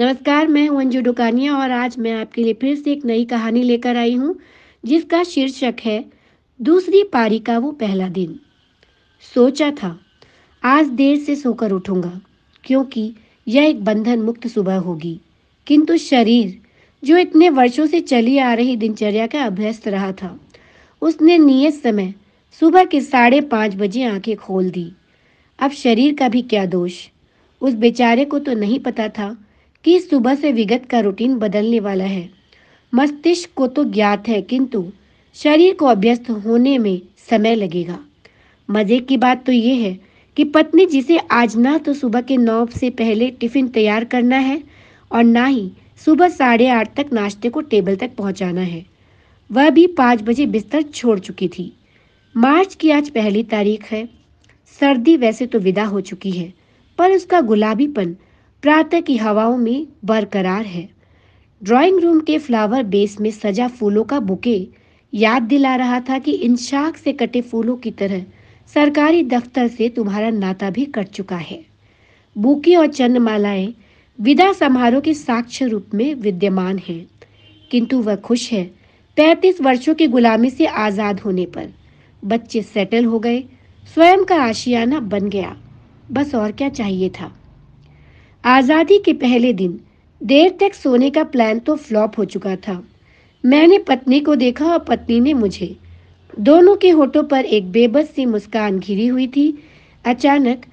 नमस्कार मैं हूं अंजू डुकानिया और आज मैं आपके लिए फिर से एक नई कहानी लेकर आई हूं जिसका शीर्षक है दूसरी पारी का वो पहला दिन सोचा था आज देर से सोकर उठूंगा क्योंकि यह एक बंधन मुक्त सुबह होगी किंतु शरीर जो इतने वर्षों से चली आ रही दिनचर्या का अभ्यस्त रहा था उसने नियत समय सुबह के साढ़े पाँच बजे आंखें खोल दी अब शरीर का भी क्या दोष उस बेचारे को तो नहीं पता था कि सुबह से विगत का रूटीन बदलने वाला है मस्तिष्क को तो ज्ञात है किंतु शरीर को अभ्यस्त होने में समय लगेगा मज़े की बात तो ये है कि पत्नी जिसे आज ना तो सुबह के नौ से पहले टिफ़िन तैयार करना है और ना ही सुबह साढ़े आठ तक नाश्ते को टेबल तक पहुंचाना है वह भी पाँच बजे बिस्तर छोड़ चुकी थी मार्च की आज पहली तारीख है सर्दी वैसे तो विदा हो चुकी है पर उसका गुलाबीपन प्रातः की हवाओं में बरकरार है ड्राइंग रूम के फ्लावर बेस में सजा फूलों का बुके याद दिला रहा था कि इन शाख से कटे फूलों की तरह सरकारी दफ्तर से तुम्हारा नाता भी कट चुका है बुके और चंदमालाएं विदा समारोह के साक्ष्य रूप में विद्यमान हैं किंतु वह खुश है पैंतीस वर्षों की गुलामी से आज़ाद होने पर बच्चे सेटल हो गए स्वयं का आशियाना बन गया बस और क्या चाहिए था आज़ादी के पहले दिन देर तक सोने का प्लान तो फ्लॉप हो चुका था मैंने पत्नी को देखा और पत्नी ने मुझे दोनों के होठों पर एक बेबस सी मुस्कान घिरी हुई थी अचानक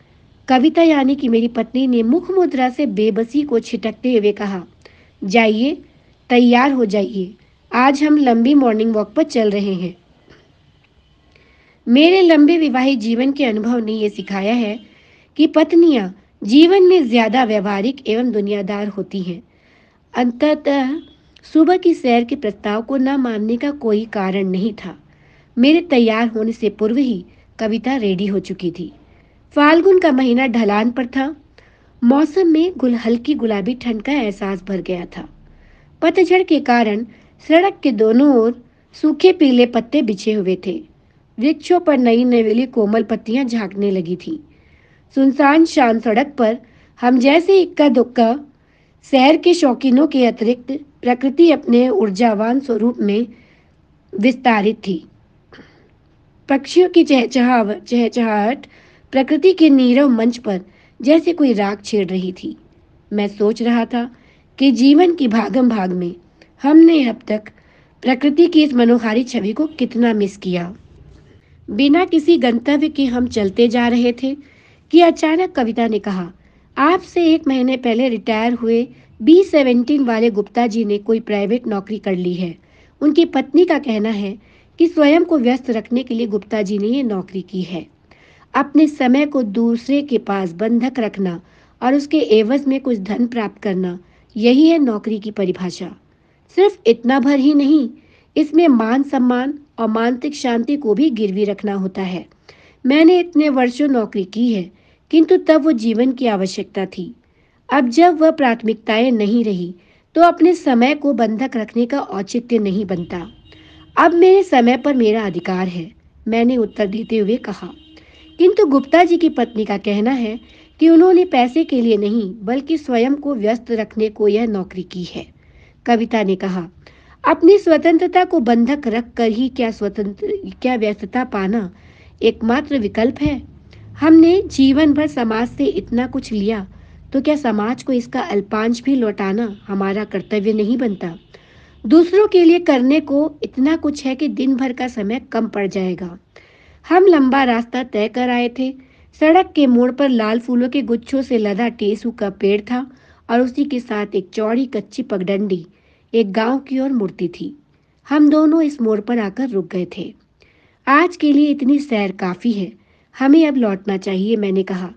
कविता यानी कि मेरी पत्नी ने मुख मुद्रा से बेबसी को छिटकते हुए कहा जाइए तैयार हो जाइए आज हम लंबी मॉर्निंग वॉक पर चल रहे हैं मेरे लंबे विवाहित जीवन के अनुभव ने यह सिखाया है कि पत्नियां जीवन में ज़्यादा व्यवहारिक एवं दुनियादार होती हैं अंततः सुबह की सैर के प्रस्ताव को न मानने का कोई कारण नहीं था मेरे तैयार होने से पूर्व ही कविता रेडी हो चुकी थी फाल्गुन का महीना ढलान पर था मौसम में गुल हल्की गुलाबी ठंड का एहसास भर गया था पतझड़ के कारण सड़क के दोनों ओर सूखे पीले पत्ते बिछे हुए थे वृक्षों पर नई नवेली कोमल पत्तियां झांकने लगी थीं सुनसान शान सड़क पर हम जैसे इक्का दुक्का शहर के शौकीनों के अतिरिक्त प्रकृति अपने ऊर्जावान स्वरूप में विस्तारित थी पक्षियों की चहचहावट चहचहाहट प्रकृति के नीरव मंच पर जैसे कोई राग छेड़ रही थी मैं सोच रहा था कि जीवन की भागम भाग में हमने अब तक प्रकृति की इस मनोहारी छवि को कितना मिस किया बिना किसी गंतव्य के हम चलते जा रहे थे कि अचानक कविता ने कहा आपसे एक महीने पहले रिटायर हुए बी सेवेंटीन वाले गुप्ता जी ने कोई प्राइवेट नौकरी कर ली है उनकी पत्नी का कहना है कि स्वयं को व्यस्त रखने के लिए गुप्ता जी ने ये नौकरी की है अपने समय को दूसरे के पास बंधक रखना और उसके एवज में कुछ धन प्राप्त करना यही है नौकरी की परिभाषा सिर्फ इतना भर ही नहीं इसमें मान सम्मान और मानसिक शांति को भी गिरवी रखना होता है मैंने इतने वर्षों नौकरी की है किंतु तब वो जीवन की आवश्यकता थी अब जब वह प्राथमिकताएं नहीं रही तो अपने समय को बंधक रखने का औचित्य नहीं बनता अब मेरे समय पर मेरा अधिकार है मैंने उत्तर देते हुए कहा किंतु गुप्ता जी की पत्नी का कहना है कि उन्होंने पैसे के लिए नहीं बल्कि स्वयं को व्यस्त रखने को यह नौकरी की है कविता ने कहा अपनी स्वतंत्रता को बंधक रख कर ही क्या स्वतंत्र क्या व्यस्तता पाना एकमात्र विकल्प है हमने जीवन भर समाज से इतना कुछ लिया तो क्या समाज को इसका अल्पांश भी लौटाना हमारा कर्तव्य नहीं बनता दूसरों के लिए करने को इतना कुछ है कि दिन भर का समय कम पड़ जाएगा हम लंबा रास्ता तय कर आए थे सड़क के मोड़ पर लाल फूलों के गुच्छों से लदा टेसु का पेड़ था और उसी के साथ एक चौड़ी कच्ची पगडंडी एक गांव की ओर मुड़ती थी हम दोनों इस मोड़ पर आकर रुक गए थे आज के लिए इतनी सैर काफ़ी है हमें अब लौटना चाहिए मैंने कहा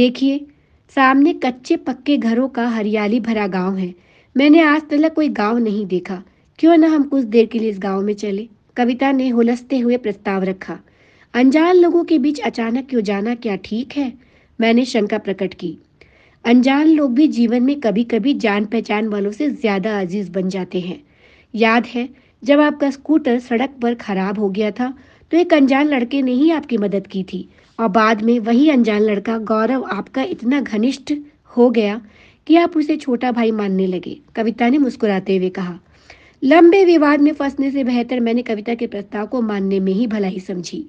देखिए सामने कच्चे पक्के घरों का हरियाली भरा गांव है मैंने आज तक कोई गांव नहीं देखा क्यों ना हम कुछ देर के लिए इस गांव में चले कविता ने हुलसते हुए प्रस्ताव रखा अनजान लोगों के बीच अचानक क्यों जाना क्या ठीक है मैंने शंका प्रकट की अनजान लोग भी जीवन में कभी कभी जान पहचान वालों से ज्यादा अजीज बन जाते हैं याद है जब आपका स्कूटर सड़क पर खराब हो गया था तो एक अनजान लड़के ने ही आपकी मदद की थी और बाद में वही अनजान लड़का गौरव आपका इतना घनिष्ठ हो गया कि आप उसे छोटा भाई मानने लगे कविता ने मुस्कुराते हुए कहा लंबे विवाद में फंसने से बेहतर मैंने कविता के प्रस्ताव को मानने में ही भलाई समझी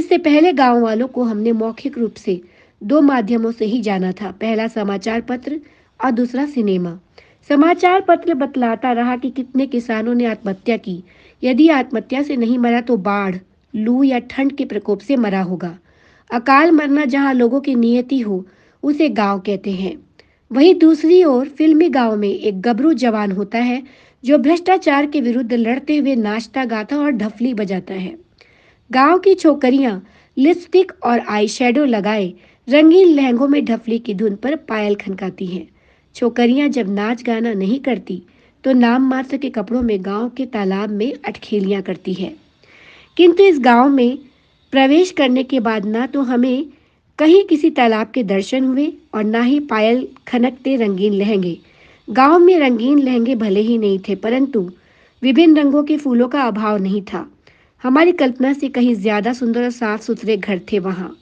इससे पहले गांव वालों को हमने मौखिक रूप से दो माध्यमों से ही जाना था पहला समाचार पत्र और दूसरा सिनेमा समाचार पत्र बतलाता रहा कि कितने किसानों ने आत्महत्या की यदि आत्महत्या से नहीं मरा तो बाढ़ लू या ठंड के प्रकोप से मरा होगा अकाल मरना जहां लोगों की नियति हो उसे गांव कहते हैं वहीं दूसरी ओर फिल्मी गांव में एक गबरू जवान होता है जो भ्रष्टाचार के विरुद्ध लड़ते हुए नाश्ता गाता और ढफली बजाता है गांव की छोकरियां लिपस्टिक और आई शेडो लगाए रंगीन लहंगों में ढफली की धुन पर पायल खनकाती हैं छोकरियां जब नाच गाना नहीं करती तो नाम मात्र के कपड़ों में गांव के तालाब में अटखेलियां करती है किंतु इस गांव में प्रवेश करने के बाद ना तो हमें कहीं किसी तालाब के दर्शन हुए और ना ही पायल खनकते रंगीन लहंगे गांव में रंगीन लहंगे भले ही नहीं थे परंतु विभिन्न रंगों के फूलों का अभाव नहीं था हमारी कल्पना से कहीं ज़्यादा सुंदर और साफ सुथरे घर थे वहाँ